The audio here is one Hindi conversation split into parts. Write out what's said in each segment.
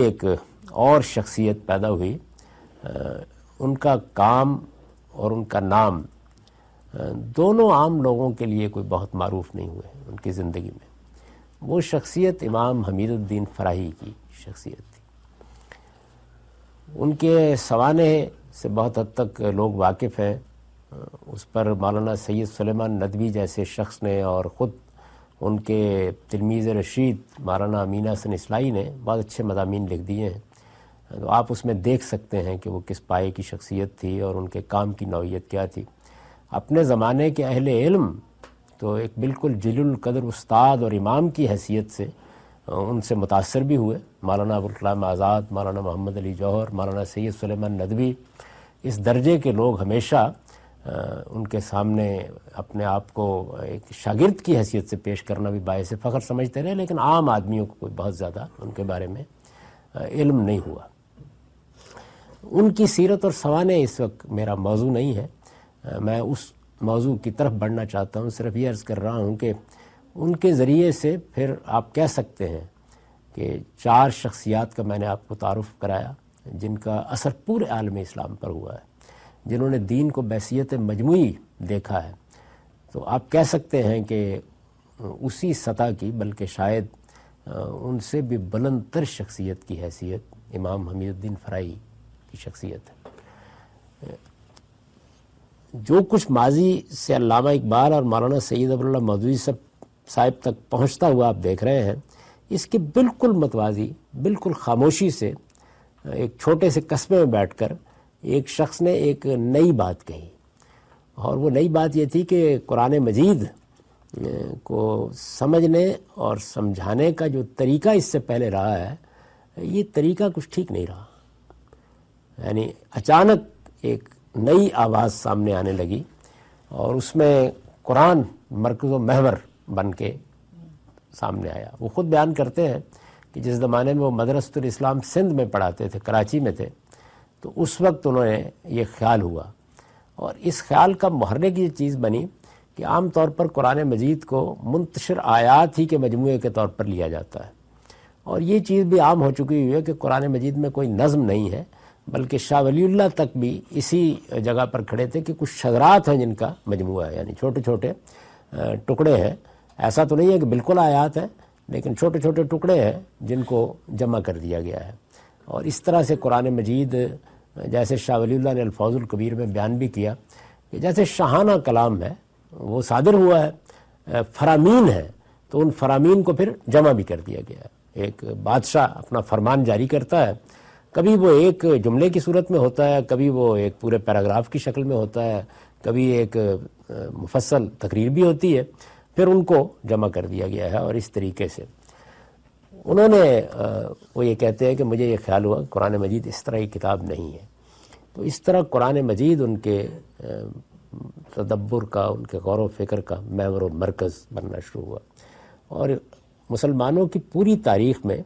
एक और शख्सियत पैदा हुई उनका काम और उनका नाम दोनों आम लोगों के लिए कोई बहुत मरूफ नहीं हुए उनकी ज़िंदगी में वो शख्सियत इमाम हमीदुद्दीन फराही की शख्सियत थी उनके सवाने से बहुत हद तक लोग वाकिफ़ हैं उस पर मौलाना सैयद सुलेमान नदवी जैसे शख्स ने और ख़ुद उनके तिलमीज़ रशीद माराना अमीना हसन इसलाई ने बहुत अच्छे मजामी लिख दिए हैं तो आप उसमें देख सकते हैं कि वो किस पाए की शख्सियत थी और उनके काम की नौीयत क्या थी अपने ज़माने के अहल इल्म तो एक बिल्कुल जलकदर उस्ताद और इमाम की हैसियत से उनसे मुतासर भी हुए मौलाना अबुलकलाम आज़ाद मौलाना मोहम्मद अली जौहर मौलाना सैद सलेमान नदवी इस दर्जे के लोग हमेशा उनके सामने अपने आप को एक शागिर्द की हैसियत से पेश करना भी बायस फ़ख्र समझते रहे लेकिन आम आदमियों को कोई बहुत ज़्यादा उनके बारे में इल्म नहीं हुआ उनकी सीरत और सवान इस वक्त मेरा मौजू नहीं है मैं उस मौजू की तरफ बढ़ना चाहता हूँ सिर्फ ये अर्ज़ कर रहा हूँ कि उनके ज़रिए से फिर आप कह सकते हैं कि चार शख्सियात का मैंने आपको तारफ़ कराया जिनका असर पूरे आलम इस्लाम पर हुआ है जिन्होंने दीन को बैसीत मजमू देखा है तो आप कह सकते हैं कि उसी सतह की बल्कि शायद उनसे भी बुलंद तर शख्सियत की हैसियत इमाम हमीदुद्दीन फ़राई की शख्सियत है जो कुछ माजी से अलामा इकबाल और मौलाना सैद अब्दुल्ला मदवी सब साहिब तक पहुँचता हुआ आप देख रहे हैं इसकी बिल्कुल मतवाजी बिल्कुल खामोशी से एक छोटे से कस्बे में बैठ कर एक शख्स ने एक नई बात कही और वो नई बात ये थी कि कुरान मजीद को समझने और समझाने का जो तरीका इससे पहले रहा है ये तरीका कुछ ठीक नहीं रहा यानी अचानक एक नई आवाज़ सामने आने लगी और उसमें कुरान मरकज़ महवर बन के सामने आया वो ख़ुद बयान करते हैं कि जिस ज़माने में वो मदरसतुल सिंध में पढ़ाते थे कराची में थे तो उस वक्त उन्हें ये ख्याल हुआ और इस ख्याल का मुहरने की चीज़ बनी कि आम तौर पर कुरान मजीद को मुंतशर आयात ही के मजमू के तौर पर लिया जाता है और ये चीज़ भी आम हो चुकी हुई है कि कुरान मजीद में कोई नज़म नहीं है बल्कि शाह वली तक भी इसी जगह पर खड़े थे कि कुछ शजरात हैं जिनका मजमू है यानी छोटे छोटे टुकड़े हैं ऐसा तो नहीं है कि बिल्कुल आयात है लेकिन छोटे छोटे टुकड़े हैं जिनको जमा कर दिया गया है और इस तरह से कुरान मजीद जैसे शाह वली ने अल्फाजुल कबीर में बयान भी किया कि जैसे शाहाना कलाम है वो सादर हुआ है फरामीन है तो उन फरामीन को फिर जमा भी कर दिया गया है एक बादशाह अपना फरमान जारी करता है कभी वो एक जुमले की सूरत में होता है कभी वो एक पूरे पैराग्राफ की शक्ल में होता है कभी एक मुफसल तकरीर भी होती है फिर उनको जमा कर दिया गया है और इस तरीके से उन्होंने वो ये कहते हैं कि मुझे ये ख्याल हुआ कुरान मजीद इस तरह की किताब नहीं है तो इस तरह कुरान मजीद उनके तदब्बर का उनके गौर व फिक्र का मैमर व मरकज़ बनना शुरू हुआ और मुसलमानों की पूरी तारीख में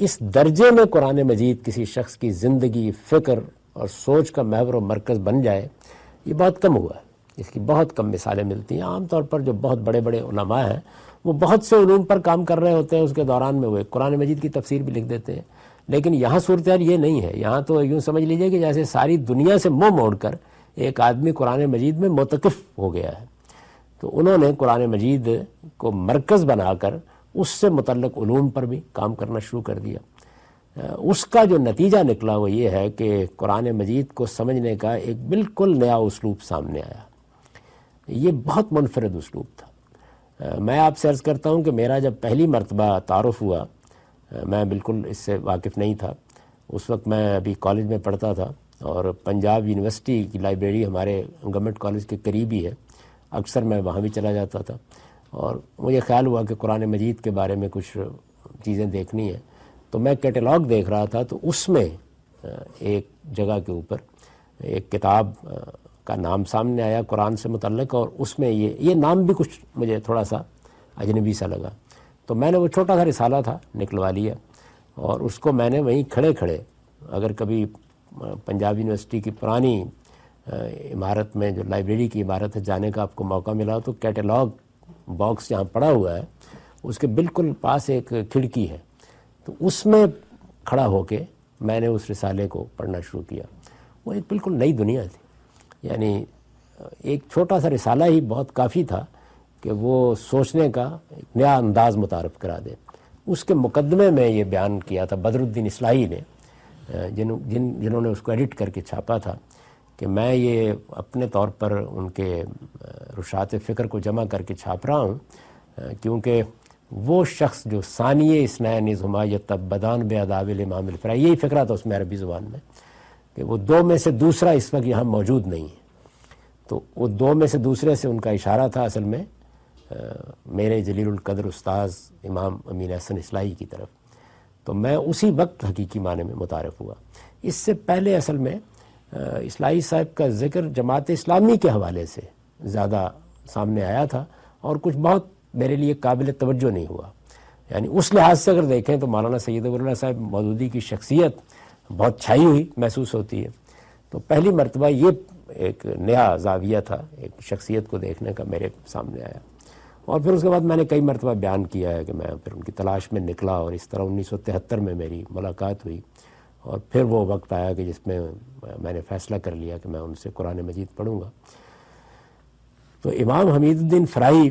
इस दर्जे में कुरान मजीद किसी शख्स की ज़िंदगी फ़िक्र और सोच का महवर व मरकज़ बन जाए ये बहुत कम हुआ है इसकी बहुत कम मिसालें मिलती हैं आमतौर पर जो बहुत बड़े बड़े उलमा हैं वो बहुत से उलूम पर काम कर रहे होते हैं उसके दौरान में वो कुरान मजीद की तफसीर भी लिख देते हैं लेकिन यहाँ सूरत ये नहीं है यहाँ तो यूँ समझ लीजिए कि जैसे सारी दुनिया से मुँह मोड़ कर एक आदमी कुरान मजीद में मोतकफ हो गया है तो उन्होंने कुरान मजीद को मरकज़ बनाकर उससे मतलब उलूम पर भी काम करना शुरू कर दिया उसका जो नतीजा निकला वो ये है कि कुरान मजीद को समझने का एक बिल्कुल नया उसलूब सामने आया ये बहुत मुनफरद उसलूब था मैं आपसे अर्ज़ करता हूँ कि मेरा जब पहली मरतबा तारफ़ हुआ मैं बिल्कुल इससे वाकिफ़ नहीं था उस वक्त मैं अभी कॉलेज में पढ़ता था और पंजाब यूनिवर्सिटी की लाइब्रेरी हमारे गवर्नमेंट कॉलेज के करीब ही है अक्सर मैं वहाँ भी चला जाता था और मुझे ख्याल हुआ कि कुरान मजीद के बारे में कुछ चीज़ें देखनी है तो मैं कैटलाग देख रहा था तो उसमें एक जगह के ऊपर एक किताब का नाम सामने आया कुरान से मुतलक और उसमें ये ये नाम भी कुछ मुझे थोड़ा सा अजनबी सा लगा तो मैंने वो छोटा सा रिसाला था निकलवा लिया और उसको मैंने वहीं खड़े खड़े अगर कभी पंजाब यूनिवर्सिटी की पुरानी इमारत में जो लाइब्रेरी की इमारत है जाने का आपको मौका मिला तो कैटलॉग बॉक्स जहाँ पड़ा हुआ है उसके बिल्कुल पास एक खिड़की है तो उसमें खड़ा होके मैंने उस रिसाले को पढ़ना शुरू किया वो एक बिल्कुल नई दुनिया थी यानी एक छोटा सा रिसाला ही बहुत काफ़ी था कि वो सोचने का एक नया अंदाज मुतारफ करा दे उसके मुकदमे में ये बयान किया था बदरुद्दीन इसलाही ने जिन जिन जिन्होंने उसको एडिट करके छापा था कि मैं ये अपने तौर पर उनके रुशात फ़िक्र को जमा करके छाप रहा हूँ क्योंकि वो शख्स जो सानिय इसनैन इज़ुमा तब बदान बेदाविल इमाम फ़रा यही फ़िक्रा था उसमें अरबी ज़ुबान में कि वो दो में से दूसरा इस वक्त यहाँ मौजूद नहीं है तो वो दो में से दूसरे से उनका इशारा था असल में आ, मेरे जलीलकदर उस्ताज इमाम अमीन हसन इसलाई की तरफ तो मैं उसी वक्त हकीकी माने में मुतारफ़ हुआ इससे पहले असल में इसलाई साहब का जिक्र जमात इस्लामी के हवाले से ज़्यादा सामने आया था और कुछ बहुत मेरे लिए काबिल तवज्जो नहीं हुआ यानी उस लिहाज से अगर देखें तो मौलाना सैद साहब मौजूदी की शख्सियत बहुत छाई हुई महसूस होती है तो पहली मरतबा ये एक नया जाविया था एक शख्सियत को देखने का मेरे सामने आया और फिर उसके बाद मैंने कई मरतबा बयान किया है कि मैं फिर उनकी तलाश में निकला और इस तरह उन्नीस में मेरी मुलाकात हुई और फिर वो वक्त आया कि जिसमें मैंने फ़ैसला कर लिया कि मैं उनसे कुरान मजीद पढ़ूँगा तो इमाम हमीदुद्दीन फ़्राई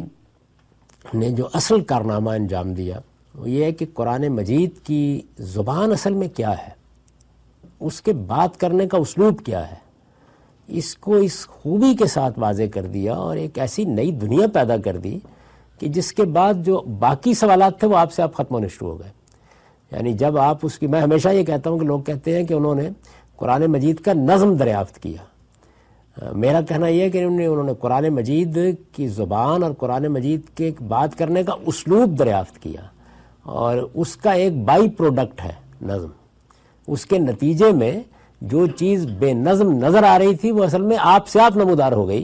ने जो असल कारनामा अंजाम दिया वो ये है कि कुरान मजीद की ज़ुबान असल में क्या है उसके बात करने का उसलूब क्या है इसको इस खूबी के साथ वाजे कर दिया और एक ऐसी नई दुनिया पैदा कर दी कि जिसके बाद जो बाकी सवाल थे वो आपसे आप ख़त्म होने शुरू हो गए यानी जब आप उसकी मैं हमेशा ये कहता हूँ कि लोग कहते हैं कि उन्होंने कुरान मजीद का नज़म दरियाफ्त किया मेरा कहना यह है कि उन्होंने उन्होंने कुरान मजीद की ज़ुबान और कुरान मजीद के बात करने का उसलूब दरियाफ्त किया और उसका एक बाई प्रोडक्ट है नज़म उसके नतीजे में जो चीज़ बेनज़म नज़र आ रही थी वो असल में आपसे आप नमोदार हो गई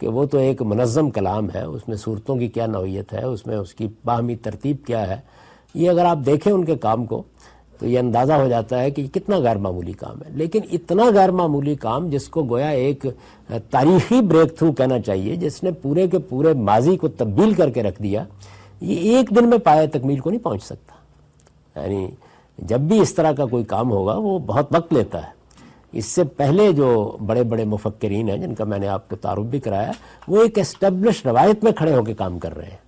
कि वो तो एक मनज़म कलाम है उसमें सूरतों की क्या नौीयत है उसमें उसकी बाहमी तरतीब क्या है ये अगर आप देखें उनके काम को तो ये अंदाज़ा हो जाता है कि कितना गैर मामूली काम है लेकिन इतना गैर मामूली काम जिसको गोया एक तारीखी ब्रेक थ्रू कहना चाहिए जिसने पूरे के पूरे माजी को तब्दील करके रख दिया ये एक दिन में पाया तकमील को नहीं पहुँच सकता यानी जब भी इस तरह का कोई काम होगा वो बहुत वक्त लेता है इससे पहले जो बड़े बड़े मुफक्रीन हैं जिनका मैंने आपको तारुफ भी कराया वो एक एस्टेब्लिश रवायत में खड़े होकर काम कर रहे हैं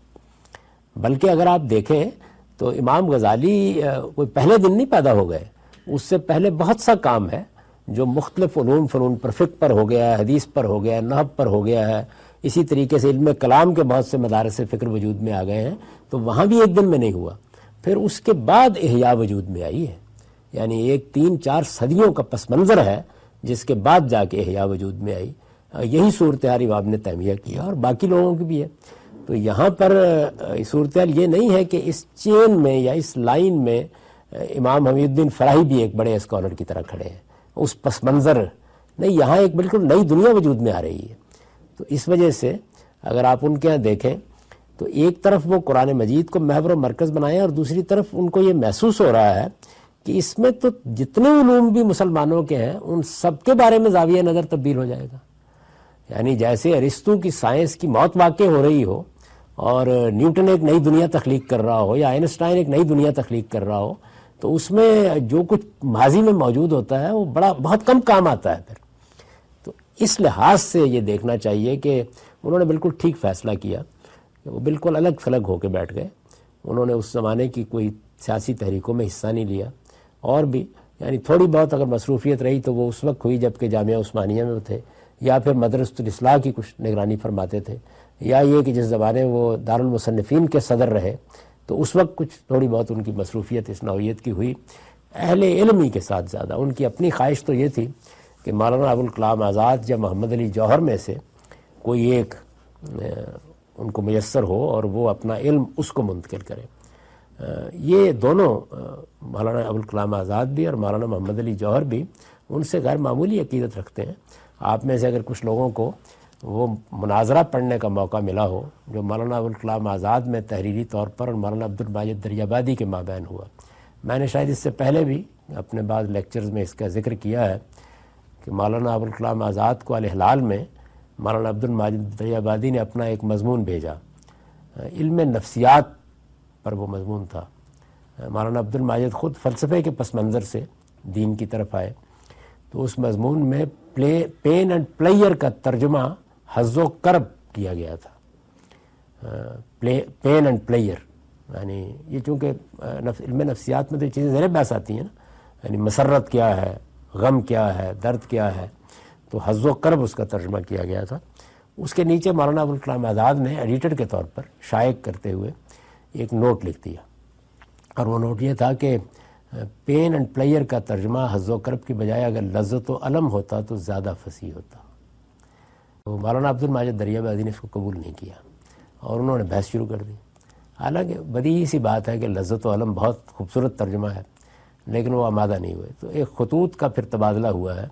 बल्कि अगर आप देखें तो इमाम गजाली कोई पहले दिन नहीं पैदा हो गए उससे पहले बहुत सा काम है जो मुख्तलिफ फ़नून पर फ़िक पर हो गया है हदीस पर हो गया है नहब पर हो गया है इसी तरीके से इल्म कलाम के बहुत से मदारस फ़िक्र वजूद में आ गए हैं तो वहाँ भी एक दिन में नहीं हुआ फिर उसके बाद एहिया वजूद में आई है यानी एक तीन चार सदियों का पस मंज़र है जिसके बाद जाके एहिया वजूद में आई यही सूरत हाल इमाम ने तहमिया किया और बाकी लोगों की भी है तो यहाँ पर सूरत हाल ये नहीं है कि इस चेन में या इस लाइन में इमाम हमीदुद्दीन फराही भी एक बड़े स्कॉलर की तरह खड़े हैं उस पस मंज़र नहीं यहाँ एक बिल्कुल नई दुनिया वजूद में आ रही है तो इस वजह से अगर आप उनके यहाँ देखें तो एक तरफ वो कुरान मजीद को महवर मरकज़ बनाए और दूसरी तरफ उनको ये महसूस हो रहा है कि इसमें तो जितने ूम भी मुसलमानों के हैं उन सब के बारे में जाविया नज़र तब्दील हो जाएगा यानी जैसे अरिस्तू की साइंस की मौत वाक़ हो रही हो और न्यूटन एक नई दुनिया तख्लीक कर रहा हो या आइंस्टाइन एक नई दुनिया तख्लीक कर रहा हो तो उसमें जो कुछ माजी में मौजूद होता है वो बड़ा बहुत कम काम आता है फिर तो इस लिहाज से ये देखना चाहिए कि उन्होंने बिल्कुल ठीक फैसला किया वो बिल्कुल अलग थलग होकर बैठ गए उन्होंने उस ज़माने की कोई सियासी तहरीकों में हिस्सा नहीं लिया और भी यानी थोड़ी बहुत अगर मसरूफियत रही तो वो उस वक्त हुई जबकि जामिया उस्मानिया में थे या फिर मदरसलाह की कुछ निगरानी फरमाते थे या ये कि जिस ज़माने वो दारमसनफ़ीन के सदर रहे तो उस वक्त कुछ थोड़ी बहुत उनकी मसरूफियत इस नौीयत की हुई अहल इलमी के साथ ज़्यादा उनकी अपनी ख्वाहिश तो ये थी कि मौलाना अबुल कलाम आज़ाद या मोहम्मद अली जौहर में से कोई एक उनको मैसर हो और वो अपना इल्म उसको मुंतकिल करें ये दोनों मौलाना अबुल कलाम आज़ाद भी और मौलाना मोहम्मद अली जौहर भी उनसे गैर मामूली अकीदत रखते हैं आप में से अगर कुछ लोगों को वो मुनाजरा पढ़ने का मौका मिला हो जो मौलाना अबुल कलाम आज़ाद में तहरीरी तौर पर और मौलाना अब्दुलमाज दरियाबादी के माबैन हुआ मैंने शायद इससे पहले भी अपने बाद लेक्चर्स में इसका जिक्र किया है कि मौलाना अबुल कलाम आज़ाद को अलहलाल में मौलाना अब्दुल ने अपना एक मजमून भेजा इल्म नफसियात पर वो मजमून था मौलाना अब्दुलमाजिद ख़ुद फ़लसफ़े के पस मंज़र से दीन की तरफ आए तो उस मजमून में प्ले पेन एंड प्लेयर का तर्जुमा हजो करब किया गया था प्ले पेन एंड प्लेयर यानी ये चूँकि इल्म नफसियात में तो चीज़ें ज़र बहस आती हैं ना यानी मसरत क्या है गम क्या है दर्द क्या है तो हज़ करब उसका तर्जमा किया गया था उसके नीचे मौलाना अबुल कलाम आज़ाद ने एडिटर के तौर पर शायक करते हुए एक नोट लिख दिया और वो नोट ये था कि पेन एंड प्लेयर का तर्जमा हज़ो करब की बजाय अगर लज्जत अलम होता तो ज़्यादा फसी होता तो मौलाना अब्दुल माजिद दरियाबाजी ने इसको कबूल नहीं किया और उन्होंने बहस शुरू कर दी हालांकि बड़ी सी बात है कि लज्जत अलम बहुत खूबसूरत तर्जमा है लेकिन वो आमादा नहीं हुए तो एक खतूत का फिर तबादला हुआ है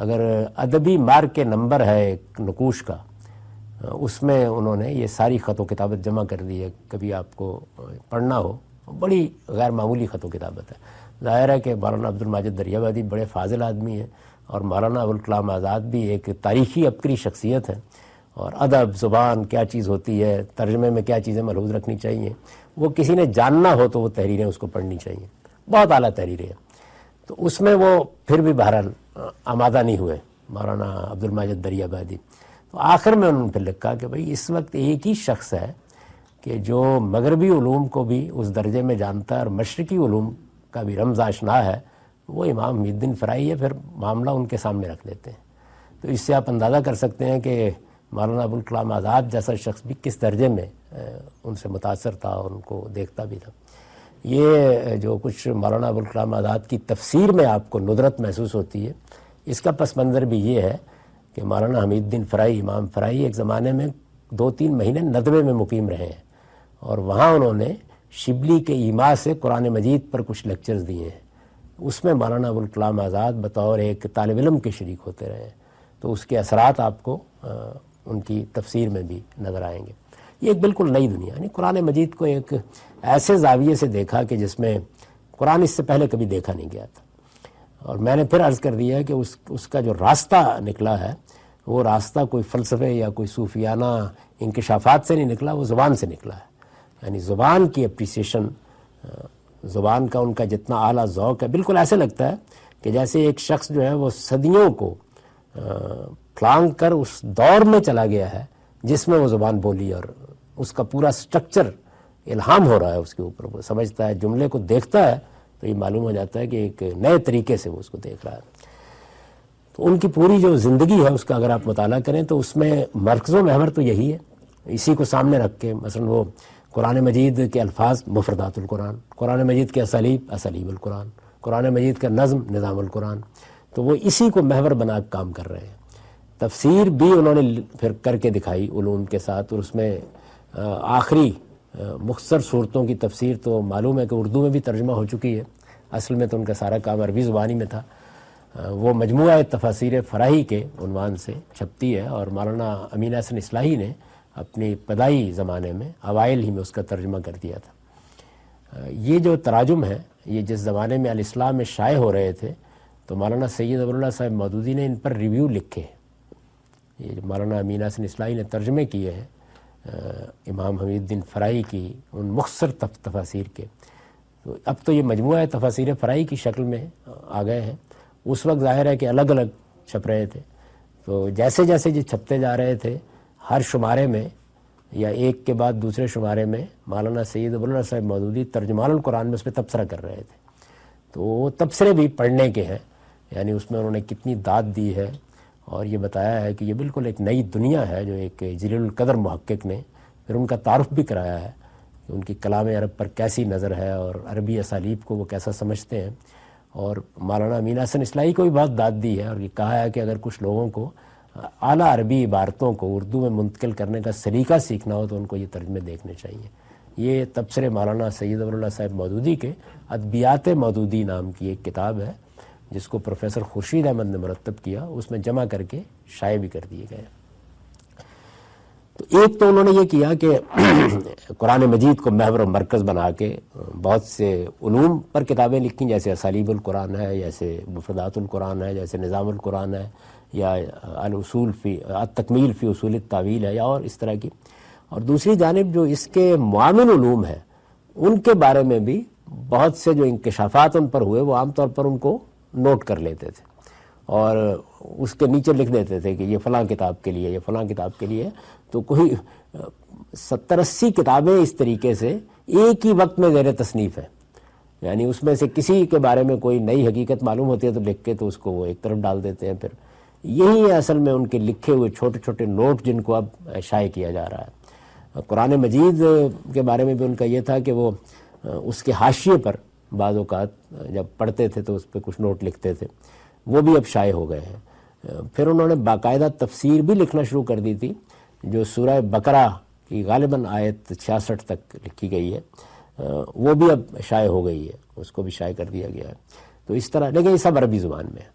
अगर अदबी मार्ग के नंबर है नकूश का उसमें उन्होंने ये सारी ख़तों किताबत जमा कर दी है कभी आपको पढ़ना हो बड़ी गैर मामूली ख़तों किताबत है ज़ाहिर है कि मौलाना अब्दुलमाजिद दरियाबादी बड़े फाजिल आदमी हैं और मौलाना अबुलकलाम आज़ाद भी एक तारीखी अबकरी शख्सियत हैं और अदब ज़ुबान क्या चीज़ होती है तर्जमे में क्या चीज़ें मलहूज रखनी चाहिए वो किसी ने जानना हो तो वो तहरीरें उसको पढ़नी चाहिए बहुत अली तहरीरें हैं तो उसमें वो फिर भी बहरहाल आमादा नहीं हुए मौलाना अब्दुल माजिद दरियाबादी तो आखिर में उन्होंने फिर लिखा कि भाई इस वक्त एक ही शख्स है कि जो मगरबी ूम को भी उस दर्जे में जानता है और मशरकी ूम का भी रमज आशना है वो इमाम मीद्दीन फ़्राई है फिर मामला उनके सामने रख देते हैं तो इससे आप अंदाज़ा कर सकते हैं कि मौलाना अबुल कलाम आज़ाद जैसा शख्स भी किस दर्जे में उनसे मुतासर था और उनको देखता भी था ये जो कुछ मौलाना अबुल कलाम आज़ाद की तफसीर में आपको नुदरत महसूस होती है इसका पस मंज़र भी ये है कि मौलाना हमीदुद्दीन फ़राई इमाम फ़राई एक ज़माने में दो तीन महीने नदवे में मुकीम रहे हैं और वहाँ उन्होंने शिबली के ईमा से कुरान मजीद पर कुछ लेक्चर्स दिए हैं उसमें मौलाना अबुल कलाम आज़ाद बतौर एक तालब इलम के शरीक होते रहे हैं तो उसके असरात आपको आ, उनकी तफसीर में भी नज़र आएंगे ये एक बिल्कुल नई दुनिया यानी कुरान मजीद को एक ऐसे जाविये से देखा कि जिसमें कुरान इससे पहले कभी देखा नहीं गया था और मैंने फिर अर्ज़ कर दिया है कि उस उसका जो रास्ता निकला है वो रास्ता कोई फ़लसफ़े या कोई सूफियाना इंकशाफात से नहीं निकला वो ज़ुबान से निकला है यानी ज़ुबान की अप्रिसिएशन ज़ुबान का उनका जितना आला ओक़ है बिल्कुल ऐसे लगता है कि जैसे एक शख्स जो है वो सदियों को फ्लांग कर उस दौर में चला गया है जिसमें वो ज़ुबान बोली और उसका पूरा स्ट्रक्चर इल्हाम हो रहा है उसके ऊपर वो समझता है जुमले को देखता है तो ये मालूम हो जाता है कि एक नए तरीके से वो उसको देख रहा है तो उनकी पूरी जो ज़िंदगी है उसका अगर आप मताल करें तो उसमें मरकज़ महवर तो यही है इसी को सामने रख के मसलन वो कुरान मजीद के अल्फाज मुफरदातुल्कुरान कुरान मजीद के असलीब असलीबुल्कुरान कुरान मजीद का नज़म निज़ामुल्कुरान तो वो इसी को महवर बना काम कर रहे हैं तफसीर भी उन्होंने फिर करके दिखाई उलूम के साथ और उसमें आखिरी मुख्तर सूरतों की तफसीर तो मालूम है कि उर्दू में भी तर्जमा हो चुकी है असल में तो उनका सारा काम अरबी ज़ुबानी में था वो मजमू तफासिर फ़राही के उनवान से छपती है और मौलाना अमीन हसन इसलाही ने अपनी पदाई ज़माने में अवाइल ही में उसका तर्जमा कर दिया था ये जो तराजुम है ये जिस ज़माने में अलस्लाम में शाये हो रहे थे तो मौलाना सैद अबरुल्ला साहब मदूदी ने इन पर रिव्यू लिखे ये मौलाना अमीन हसन इसलाही ने तर्जमे किए हैं इमाम हमीदुद्दीन फ़राई की उन मुख्तर तफ, तफासिर के तो अब तो ये मजमू तफासिर फ़राई की शक्ल में आ गए हैं उस वक्त ज़ाहिर है कि अलग अलग छप रहे थे तो जैसे जैसे जो छपते जा रहे थे हर शुमारे में या एक के बाद दूसरे शुमारे में मौलाना सैद अबुल्ला साहब मौदूदी कुरान में उस पर तबसरा कर रहे थे तो वो तबसरे भी पढ़ने के हैं यानी उसमें उन्होंने कितनी दाद दी है और ये बताया है कि ये बिल्कुल एक नई दुनिया है जो एक जलीलकदर महक्क ने फिर उनका तारफ़ भी कराया है उनकी कलाम अरब पर कैसी नज़र है और अरबी असालीब को वो कैसा समझते हैं और मौलाना अमीन हसन इसलाई को भी बहुत दाद दी है और ये कहा है कि अगर कुछ लोगों को अली अरबी इबारतों को उर्दू में मुंतकिल करने का सलीका सीखना हो तो उनको ये तर्जमे देखने चाहिए ये तबसर मौलाना सैद अबल्ला साहब मौदूदी के अदबियात मौदूदी नाम की एक किताब है जिसको प्रोफेसर खुर्शीद अहमद ने मरतब किया उसमें जमा करके शाये भी कर दिए गए तो एक तो उन्होंने ये किया कि कुरान मजीद को व मरकज़ बना के बहुत से ूम पर किताबें लिखी जैसे असालीबुल कुरान है जैसे मुफरदातुल कुरान है जैसे निज़ामुल कुरान है या अलसूल फ़ी तकमील फ़ी उसूल तावील है या और इस तरह की और दूसरी जानब जो इसके मामिन ूम हैं उनके बारे में भी बहुत से जो इंकशाफात उन पर हुए वो आमतौर पर उनको नोट कर लेते थे और उसके नीचे लिख देते थे कि ये फ़लाँ किताब के लिए ये फ़लाँ किताब के लिए तो कोई सत्तर अस्सी किताबें इस तरीके से एक ही वक्त में ज़ैर तसनीफ़ है यानी उसमें से किसी के बारे में कोई नई हकीकत मालूम होती है तो लिख के तो उसको वो एक तरफ डाल देते हैं फिर यही है असल में उनके लिखे हुए छोटे छोटे नोट जिनको अब शाये किया जा रहा है कुरान मजीद के बारे में भी उनका यह था कि वो उसके हाशिए पर बाज़ात जब पढ़ते थे तो उस पर कुछ नोट लिखते थे वो भी अब शाये हो गए हैं फिर उन्होंने बाकायदा तफसीर भी लिखना शुरू कर दी थी जो सूरह बकरा की गालिबा आयत छियासठ तक लिखी गई है वो भी अब शाये हो गई है उसको भी शाये कर दिया गया है तो इस तरह लेकिन ये सब अरबी ज़ुबान में है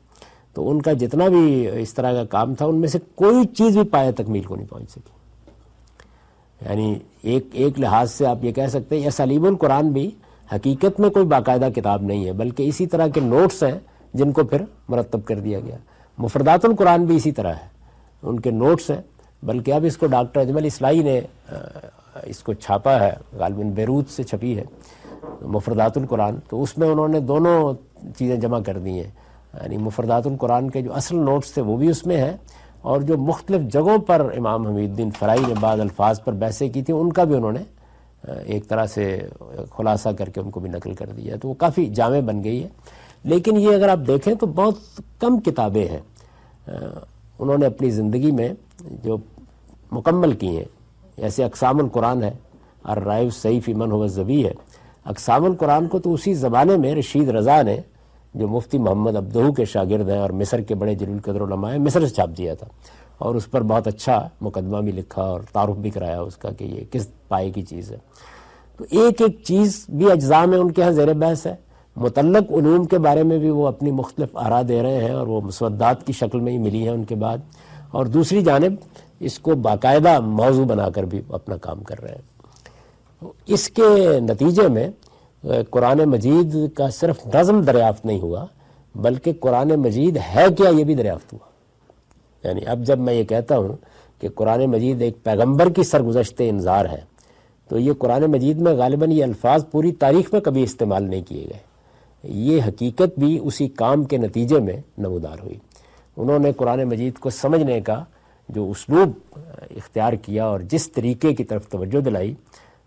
तो उनका जितना भी इस तरह का काम था उनमें से कोई चीज़ भी पाया तकमील को नहीं पहुँच सकी यानी एक एक लिहाज से आप ये कह सकते हैं यह सलीबुल कुरान भी हकीकत में कोई बाकायदा किताब नहीं है बल्कि इसी तरह के नोट्स हैं जिनको फिर मरतब कर दिया गया मुफरदातुल कुरान भी इसी तरह है उनके नोट्स हैं बल्कि अब इसको डॉक्टर अजमल इसलाई ने इसको छापा है गालबिन बैरूत से छपी है मुफरदातुल कुरान तो उसमें उन्होंने दोनों चीज़ें जमा कर दी हैं यानी मुफरदातुल कुरान के जो असल नोट्स थे वो भी उसमें हैं और जो मुख्तलिफ जगहों पर इमाम हमीद्दीन फ़राई ने बाद अल्फाज पर बहसें की थी उनका भी उन्होंने एक तरह से खुलासा करके उनको भी नकल कर दिया तो वो काफ़ी जामे बन गई है लेकिन ये अगर आप देखें तो बहुत कम किताबें हैं उन्होंने अपनी ज़िंदगी में जो मुकम्मल की हैं ऐसे अकसाम कुरान है और राइव सईफ़ इमन हुआ जबी है अकसाम कुरान को तो उसी ज़माने में रशीद रज़ा ने जो मुफ्ती मोहम्मद अब्दहू के शागिर्द हैं और मिस्र के बड़े जलील कदर हैं मिस्र से छाप दिया था और उस पर बहुत अच्छा मुकदमा भी लिखा और तारुफ भी कराया उसका कि ये किस पाए की चीज़ है तो एक एक चीज़ भी अज्जा में उनके यहाँ जेर बहस है मतलब उलूम के बारे में भी वो अपनी मुख्तफ आरा दे रहे हैं और वो मुसवदात की शक्ल में ही मिली है उनके बाद और दूसरी जानब इसको बाकायदा मौजू बनाकर भी अपना काम कर रहे हैं तो इसके नतीजे में कुरान मजीद का सिर्फ नज़म दरियाफ्त नहीं हुआ बल्कि कुरान मजीद है क्या ये भी दरियाफ्त हुआ यानी अब जब मैं ये कहता हूँ कि कुरान मजीद एक पैगम्बर की सरगुजशत इंजार है तो ये कुरान मजीद में गालिबा ये अल्फाज पूरी तारीख में कभी इस्तेमाल नहीं किए गए ये हकीकत भी उसी काम के नतीजे में नमदार हुई उन्होंने कुरान मजीद को समझने का जो उसलूब इख्तियार किया और जिस तरीके की तरफ तवज्जो दिलाई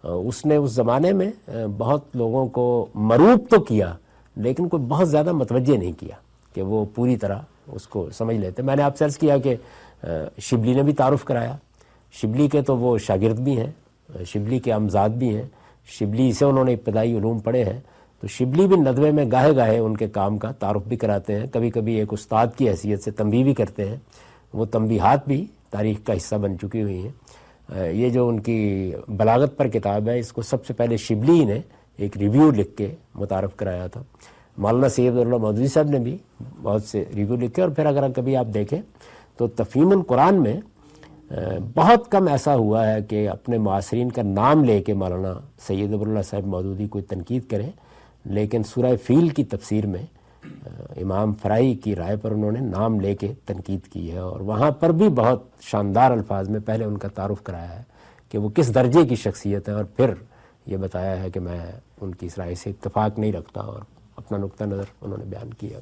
उसने उस ज़माने में बहुत लोगों को मरूब तो किया लेकिन कोई बहुत ज़्यादा मतवजह नहीं किया कि वो पूरी तरह उसको समझ लेते मैंने आप सर्च किया कि शिबली ने भी तारुफ कराया शिबली के तो वो शागिर्द भी हैं शिबली के अमजाद भी हैं शिबली से उन्होंने इब्तदाई ूम पढ़े हैं तो शिबली भी नदवे में गाहे गाहे उनके काम का तारुफ भी कराते हैं कभी कभी एक उस्ताद की हैसियत से तंबी भी करते हैं वो तंबीहात भी तारीख का हिस्सा बन चुकी हुई हैं ये जो उनकी बलागत पर किताब है इसको सबसे पहले शिबली ने एक रिव्यू लिख के मुतारफ़ कराया था मौलाना सैद मौदवी साहब ने भी बहुत से रिव्यू लिखे और फिर अगर कभी आप देखें तो तफीम कुरान में बहुत कम ऐसा हुआ है कि अपने मासरीन का नाम ले कर मौलाना सैद अब साहब मौदूदी कोई तनकीद करें लेकिन सुरह फील की तफसीर में इमाम फ्राई की राय पर उन्होंने नाम ले कर तनकीद की है और वहाँ पर भी बहुत शानदार अल्फाज में पहले उनका तारफ़ कराया है कि वो किस दर्जे की शख्सियत है और फिर ये बताया है कि मैं उनकी इस राय से इतफाक़ नहीं रखता और अपना नुक़ नज़र उन्होंने बयान किया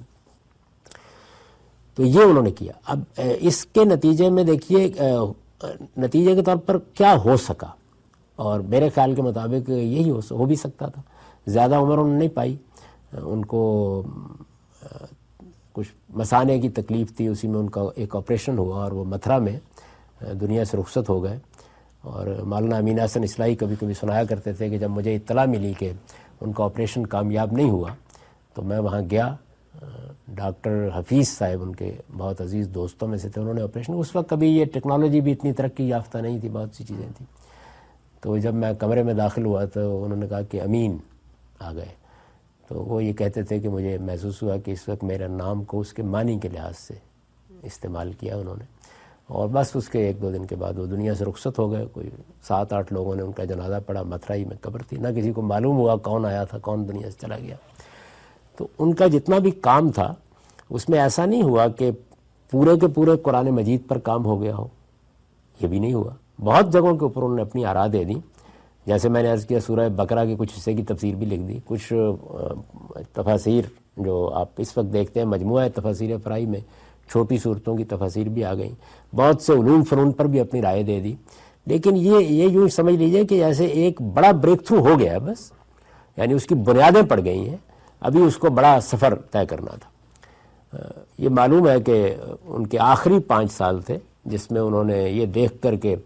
तो ये उन्होंने किया अब इसके नतीजे में देखिए नतीजे के तौर पर क्या हो सका और मेरे ख्याल के मुताबिक यही हो, हो भी सकता था ज़्यादा उम्र उन्होंने नहीं पाई उनको कुछ मसाने की तकलीफ़ थी उसी में उनका एक ऑपरेशन हुआ और वो मथुरा में दुनिया से रुखसत हो गए और मौलाना अमीन हसन इसलाई कभी कभी सुनाया करते थे कि जब मुझे इतला मिली कि उनका ऑपरेशन कामयाब नहीं हुआ तो मैं वहाँ गया डॉक्टर हफीज़ साहब उनके बहुत अजीज़ दोस्तों में से थे उन्होंने ऑपरेशन उस वक्त कभी ये टेक्नोलॉजी भी इतनी तरक्की याफ्ता नहीं थी बहुत सी चीज़ें थी तो जब मैं कमरे में दाखिल हुआ तो उन्होंने कहा कि अमीन आ गए तो वो ये कहते थे कि मुझे महसूस हुआ कि इस वक्त मेरा नाम को उसके मानी के लिहाज से इस्तेमाल किया उन्होंने और बस उसके एक दो दिन के बाद वो दुनिया से रुखसत हो गए कोई सात आठ लोगों ने उनका जनाजा पड़ा मथुराई में कब्र थी ना किसी को मालूम हुआ कौन आया था कौन दुनिया से चला गया तो उनका जितना भी काम था उसमें ऐसा नहीं हुआ कि पूरे के पूरे कुरान मजीद पर काम हो गया हो ये भी नहीं हुआ बहुत जगहों के ऊपर उन्होंने अपनी आरा दे दी जैसे मैंने अर्ज़ किया सूरह बकरा के कुछ हिस्से की तफसीर भी लिख दी कुछ तफासिर जो आप इस वक्त देखते हैं मजमू तफासिर फ्राई में छोटी सूरतों की तफासिर भी आ गई बहुत से उलूम फ़नून पर भी अपनी राय दे दी लेकिन ये ये यूँ समझ लीजिए कि जैसे एक बड़ा ब्रेक थ्रू हो गया है बस यानी उसकी बुनियादें पड़ गई हैं अभी उसको बड़ा सफ़र तय करना था ये मालूम है कि उनके आखिरी पाँच साल थे जिसमें उन्होंने ये देख कर के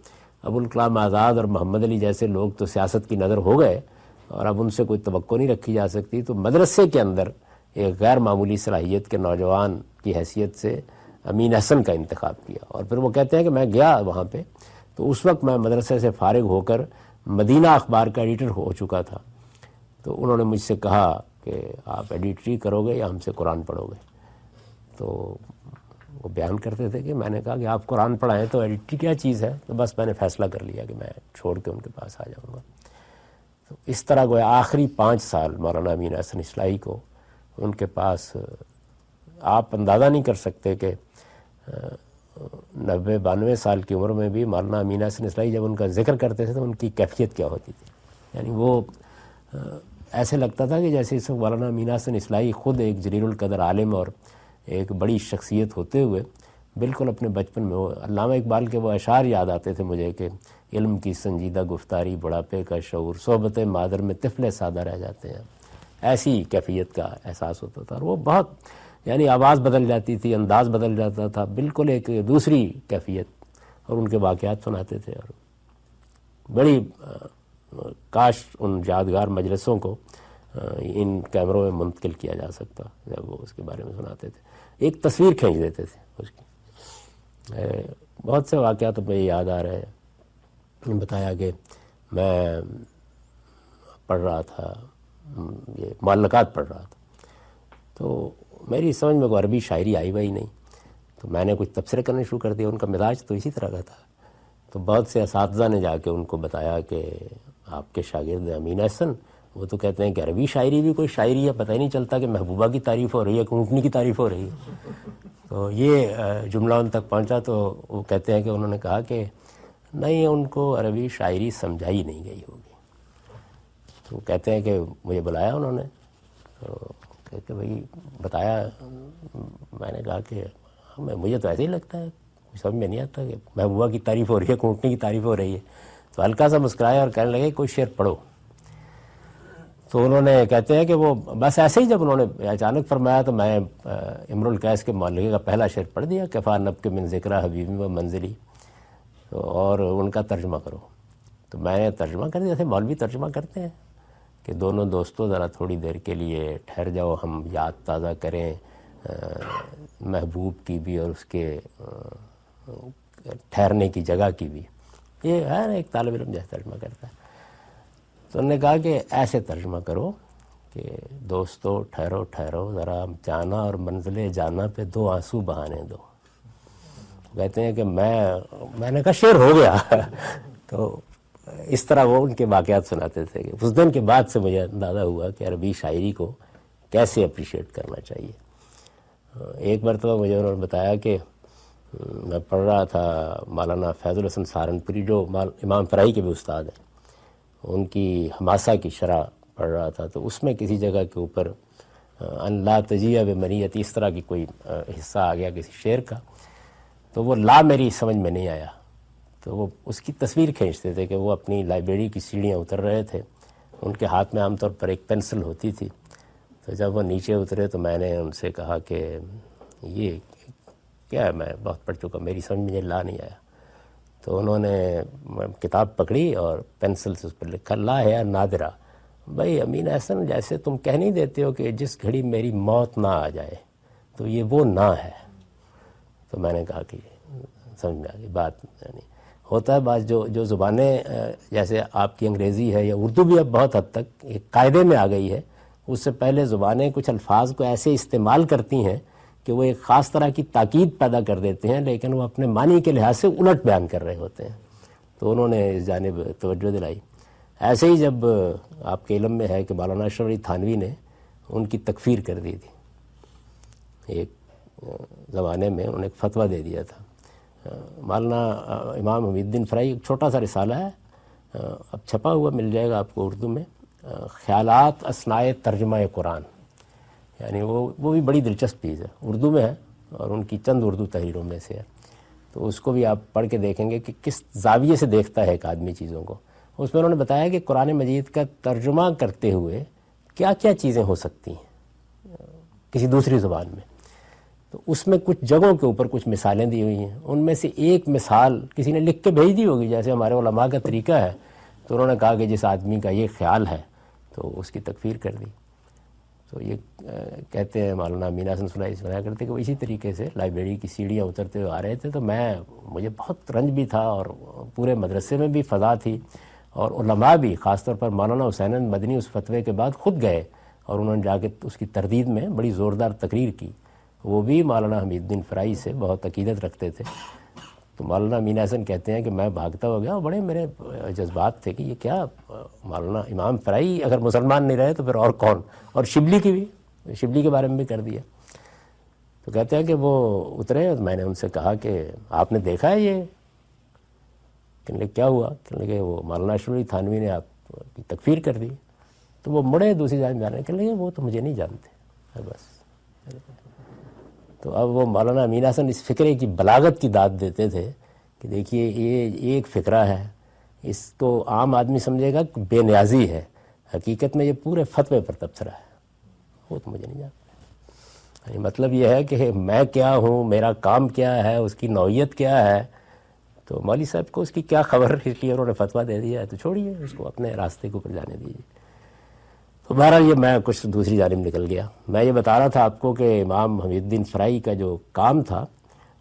अबुल कलाम आज़ाद और मोहम्मद अली जैसे लोग तो सियासत की नज़र हो गए और अब उनसे कोई तो नहीं रखी जा सकती तो मदरसे के अंदर एक गैर मामूली सलाहियत के नौजवान की हैसियत से अमीन हसन का इंतखब किया और फिर वो कहते हैं कि मैं गया वहाँ पर तो उस वक्त मैं मदरसे से फारग होकर मदीना अखबार का एडिटर हो चुका था तो उन्होंने मुझसे कहा कि आप एडिटरी करोगे या हमसे कुरान पढ़ोगे तो वो बयान करते थे कि मैंने कहा कि आप कुरान पढ़ाएं तो एडिटरी क्या चीज़ है तो बस मैंने फ़ैसला कर लिया कि मैं छोड़ के उनके पास आ जाऊँगा तो इस तरह गोया आखिरी पाँच साल मौलाना अमीन हसन इसलाही को उनके पास आप अंदाज़ा नहीं कर सकते कि नब्बे बानवे साल की उम्र में भी मौलाना अमीन हसन जब उनका जिक्र करते थे तो उनकी कैफियत क्या होती थी यानी वो ऐसे लगता था कि जैसे इस मौलाना मीना हसन इसलाई ख़ुद एक जलील आलम और एक बड़ी शख्सियत होते हुए बिल्कुल अपने बचपन में वो अलामा इकबाल के वो अशार याद आते थे मुझे कि इल्म की संजीदा गुफ्तारी बुढ़ापे का शौर सोहबत मादर में तिफले सादा रह जाते हैं ऐसी कैफियत का एहसास होता था और वो बहुत यानी आवाज़ बदल जाती थी अंदाज़ बदल जाता था बिल्कुल एक दूसरी कैफियत और उनके वाक़ सुनाते थे और बड़ी काश उन यादगार मजलसों को इन कैमरों में मुंतकिल किया जा सकता जब वो उसके बारे में सुनाते थे एक तस्वीर खींच देते थे उसकी बहुत से वाक़ तो मुझे याद आ रहे हैं बताया कि मैं पढ़ रहा था ये मालकात पढ़ रहा था तो मेरी समझ में कोई अरबी शायरी आई वही नहीं तो मैंने कुछ तबसरे करने शुरू कर दिए उनका मिजाज तो इसी तरह का था तो बहुत से इस ने जाके उनको बताया कि आपके शागिर्द अमीन अहसन वो तो कहते हैं कि अरबी शायरी भी कोई शायरी है पता ही नहीं चलता कि महबूबा की तारीफ़ हो रही है ऊँटनी की तारीफ़ हो रही है तो ये जुमला उन तक पहुंचा तो वो कहते हैं कि उन्होंने कहा कि नहीं उनको अरबी शायरी समझाई नहीं गई होगी तो कहते हैं कि मुझे बुलाया उन्होंने तो कहते भाई बताया मैंने कहा कि हाँ, मैं मुझे तो ऐसे ही लगता है समझ में नहीं आता कि महबूबा की तारीफ़ हो रही है कूटनी की तारीफ़ हो रही है तो हल्का सा मुस्कुराए और कहने लगे कोई शेर पढ़ो तो उन्होंने कहते हैं कि वो बस ऐसे ही जब उन्होंने अचानक फरमाया तो मैं इमरुल कैस के मौलिक का पहला शेर पढ़ दिया कफ़ा नब के मिन जिक्रा हबीबी व मंजिली तो और उनका तर्जमा करो तो मैंने तर्जमा कर दिया जैसे मौलवी तर्जमा करते हैं कि दोनों दोस्तों ज़रा थोड़ी देर के लिए ठहर जाओ हम याद ताज़ा करें महबूब की भी और उसके ठहरने की जगह की भी ये हर एक तालब इलम जैसे तर्जमा करता है तो उन्होंने कहा कि ऐसे तर्जमा करो कि दोस्तों ठहरो ठहरो ज़रा जाना और मंजिले जाना पे दो आंसू बहाने दो कहते हैं कि मैं मैंने कहा शेर हो गया तो इस तरह वो उनके वाक़ात सुनाते थे कि उस दिन के बाद से मुझे अंदाज़ा हुआ कि अरबी शायरी को कैसे अप्रिशिएट करना चाहिए एक मरतबा मुझे उन्होंने बताया कि मैं पढ़ रहा था मौलाना फैज़ुल हसन सहारनपुरी जो इमाम फराई के भी उस्ताद हैं उनकी हमासा की शरह पढ़ रहा था तो उसमें किसी जगह के ऊपर अनला तजिया व मनीत इस तरह की कोई हिस्सा आ गया किसी शेर का तो वो ला मेरी समझ में नहीं आया तो वो उसकी तस्वीर खींचते थे कि वो अपनी लाइब्रेरी की सीढ़ियाँ उतर रहे थे उनके हाथ में आमतौर पर एक पेंसिल होती थी तो जब वो नीचे उतरे तो मैंने उनसे कहा कि ये क्या है मैं बहुत पढ़ चुका मेरी समझ में ला नहीं आया तो उन्होंने किताब पकड़ी और पेंसिल से उस पर लिखा ला है नादरा भाई अमीन ना जैसे तुम कह नहीं देते हो कि जिस घड़ी मेरी मौत ना आ जाए तो ये वो ना है तो मैंने कहा कि समझ में आ गई बात यानी होता है बात जो जो ज़ुबानें जैसे आपकी अंग्रेज़ी है या उर्दू भी अब बहुत हद तक एक कायदे में आ गई है उससे पहले ज़ुबानें कुछ अल्फाज को ऐसे इस्तेमाल करती हैं कि वो एक ख़ास तरह की ताकीद पैदा कर देते हैं लेकिन वो अपने मानी के लिहाज से उलट बयान कर रहे होते हैं तो उन्होंने इस जानब तोज्जो दिलाई ऐसे ही जब आपके इलम में है कि मौलाना अशरफ थानवी ने उनकी तकफीर कर दी थी एक ज़माने में उन्हें एक फतवा दे दिया था मौलाना इमाम हमीद्दीन फ्राई एक छोटा सा रिसाला है अब छपा हुआ मिल जाएगा आपको उर्दू में ख्यालात असनाए तर्जमा कुरान यानी वो वो भी बड़ी दिलचस्प चीज़ है उर्दू में है और उनकी चंद उर्दू तहरीरों में से है तो उसको भी आप पढ़ के देखेंगे कि किस जाविये से देखता है एक आदमी चीज़ों को उसमें उन्होंने बताया कि कुरान मजीद का तर्जुमा करते हुए क्या क्या चीज़ें हो सकती हैं किसी दूसरी ज़ुबान में तो उसमें कुछ जगहों के ऊपर कुछ मिसालें दी हुई हैं उनमें से एक मिसाल किसी ने लिख के भेज दी होगी जैसे हमारे उलमा का तरीका है तो उन्होंने कहा कि जिस आदमी का ये ख्याल है तो उसकी तकफीर कर दी तो ये कहते हैं मौलाना मीना सुनाई सुनाया करते कि वो इसी तरीके से लाइब्रेरी की सीढ़ियाँ उतरते हुए आ रहे थे तो मैं मुझे बहुत रंज भी था और पूरे मदरसे में भी फ़ा थी और लम्बा भी ख़ासतौर पर मौलाना हुसैन मदनी उस फतवे के बाद खुद गए और उन्होंने जाके उसकी तरदीद में बड़ी ज़ोरदार तकरीर की वो भी मौलाना हमीदुद्दीन फ्राई से बहुत अकीदत रखते थे तो मौलाना मीना हसन कहते हैं कि मैं भागता हो गया और बड़े मेरे जज्बात थे कि ये क्या मौलाना इमाम फ्राई अगर मुसलमान नहीं रहे तो फिर और कौन और शिबली की भी शिबली के बारे में भी कर दिया तो कहते हैं कि वो उतरे और मैंने उनसे कहा कि आपने देखा है ये कहने क्या हुआ कहने के वो मौलाना अशरफली थानवी ने आपकी तकफीर कर दी तो वो मुड़े दूसरी जान जाने कहने वो तो मुझे नहीं जानते बस तो अब वो मौलाना अमीन हसन इस फ़िक्रे की बलागत की दाद देते थे कि देखिए ये एक फ़िक्रा है इसको आम आदमी समझेगा कि बेनियाजी है हकीकत में ये पूरे फतवे पर तबसरा है वो तो मुझे नहीं जानता मतलब यह है कि मैं क्या हूँ मेरा काम क्या है उसकी नौीयत क्या है तो मौली साहब को उसकी क्या खबर इसलिए उन्होंने फतवा दे दिया है तो छोड़िए उसको अपने रास्ते के ऊपर जाने दीजिए तो बहरहाल ये मैं कुछ दूसरी जानब निकल गया मैं ये बता रहा था आपको कि इमाम हमीद्दीन फ्राई का जो काम था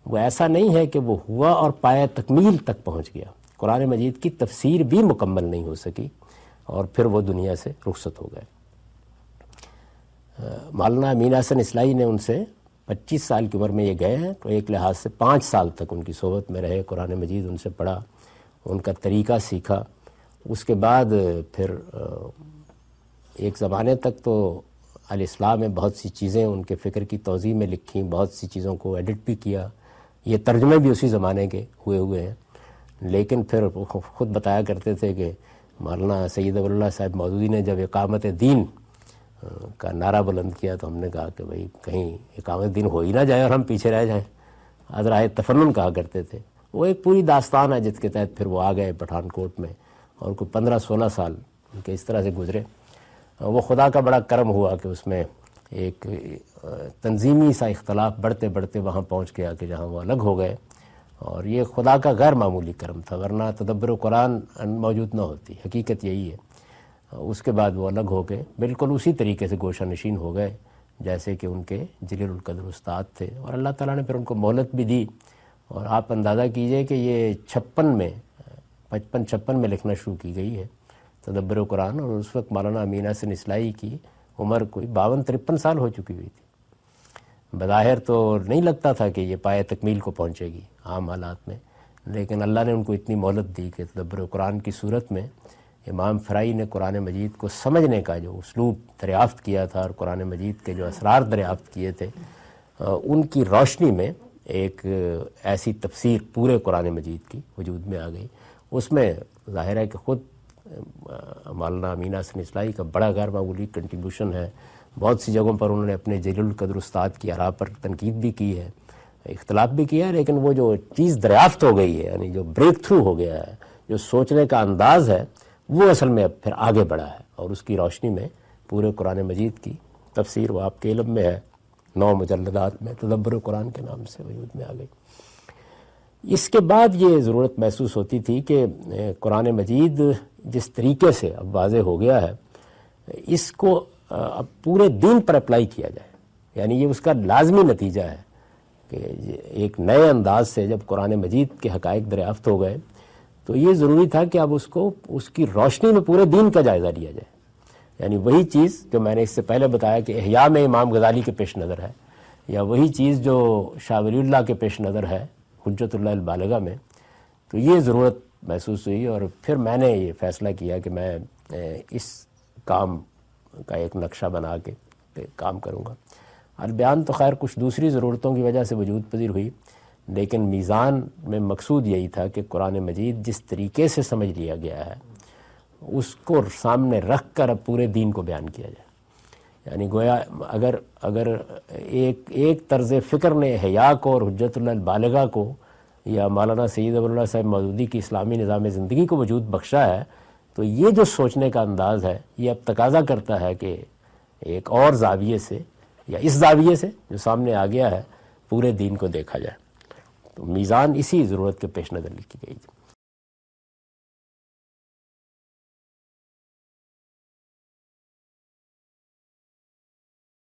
वो ऐसा नहीं है कि वो हुआ और पाया तकमील तक पहुँच गया कुरान मजीद की तफसीर भी मुकम्मल नहीं हो सकी और फिर वो दुनिया से रुखसत हो गए मौलाना अमीन हसन इसलाई ने उनसे पच्चीस साल की उम्र में ये गए हैं तो एक लिहाज से पाँच साल तक उनकी सोबत में रहे कुरान मजीद उनसे पढ़ा उनका तरीका सीखा उसके बाद फिर एक ज़माने तक तो अलस्लाह में बहुत सी चीज़ें उनके फ़िक्र की तोज़ी में लिखीं बहुत सी चीज़ों को एडिट भी किया ये तर्जमे भी उसी ज़माने के हुए हुए हैं लेकिन फिर ख़ुद बताया करते थे कि मौलाना सैद अबल्ला साहब मौदूदी ने जब एक दीन का नारा बुलंद किया तो हमने कहा कि भाई कहीं एक दीन हो ही ना जाए और हम पीछे रह जाएँ अदराए तफनन कहा करते थे वो एक पूरी दास्तान है जिसके तहत फिर वो आ गए पठानकोट में और कोई पंद्रह सोलह साल उनके इस तरह से गुजरे वो खुदा का बड़ा करम हुआ कि उसमें एक तंजीमी सा इख्तलाफ बढ़ते बढ़ते वहाँ पहुँच गया कि जहाँ वो अलग हो गए और ये खुदा का गैर मामूली करम था वरना तदब्बर कुरान मौजूद ना होती हकीकत यही है उसके बाद वो अलग हो गए बिल्कुल उसी तरीके से गोशा नशीन हो गए जैसे कि उनके जलीलकदर उस्ताद थे और अल्लाह ताला ने फिर उनको मोहलत भी दी और आप अंदाज़ा कीजिए कि ये छप्पन में पचपन छप्पन में लिखना शुरू की गई है तदब्बर कुरान और उस वक्त मौलाना अमीना से इसलाई की उम्र कोई बावन तिरपन साल हो चुकी हुई थी बज़ाहिर तो नहीं लगता था कि ये पाए तकमील को पहुँचेगी आम हालात में लेकिन अल्लाह ने उनको इतनी मोहलत दी कि तदब्बर कुरान की सूरत में इमाम फ़राई ने कुरान मजीद को समझने का जो उसलूब दरियाफ़्त किया था और कुरान मजीद के जो असरार दरियाफ़्त किए थे उनकी रोशनी में एक ऐसी तफसीर पूरे कुरान मजीद की वजूद में आ गई उसमें ज़ाहिर है कि ख़ुद मौलाना अमीना हसन इसलाई का बड़ा गैर मामूली कंट्रीब्यूशन है बहुत सी जगहों पर उन्होंने अपने जलीलकदर उस्ताद की आरा पर तनकीद भी की है इख्तलाफ भी किया है लेकिन वो जो चीज़ दरियाफ्त हो गई है यानी जो ब्रेक थ्रू हो गया है जो सोचने का अंदाज है वो असल में अब फिर आगे बढ़ा है और उसकी रोशनी में पूरे कुरान मजीद की तफसीर वो आपके इलम में है नौ मुजलदात में तदब्बर कुरान के नाम से वजूद में आ गई इसके बाद ये ज़रूरत महसूस होती थी कि कुरान मजीद जिस तरीके से अब वाज हो गया है इसको अब पूरे दिन पर अप्लाई किया जाए यानी ये उसका लाजमी नतीजा है कि एक नए अंदाज से जब कुरान मजीद के हक़ दरियाफ्त हो गए तो ये ज़रूरी था कि अब उसको उसकी रोशनी में पूरे दिन का जायज़ा लिया जाए यानी वही चीज़ जो मैंने इससे पहले बताया कि अहिया में इमाम गजाली के पेश नज़र है या वही चीज़ जो शाह वली के पेश नज़र है बालगा में तो ये ज़रूरत महसूस हुई और फिर मैंने ये फ़ैसला किया कि मैं इस काम का एक नक्शा बना के काम करूँगा बयान तो खैर कुछ दूसरी ज़रूरतों की वजह से वजूद पजीर हुई लेकिन मीज़ान में मकसूद यही था कि कुरान मजीद जिस तरीके से समझ लिया गया है उसको सामने रख कर अब पूरे दीन को बयान किया जाए यानी गोया अगर अगर एक एक तर्ज फ़िक्र ने हया को और बालगा को या मौलाना सैद अबुल्ला साहब मौदूदी की इस्लामी निज़ाम ज़िंदगी को वजूद बख्शा है तो ये जो सोचने का अंदाज़ है ये अब तक करता है कि एक और जाविये से या इस जाविये से जो सामने आ गया है पूरे दिन को देखा जाए तो मीज़ान इसी ज़रूरत के पेश नज़र लिखी गई थी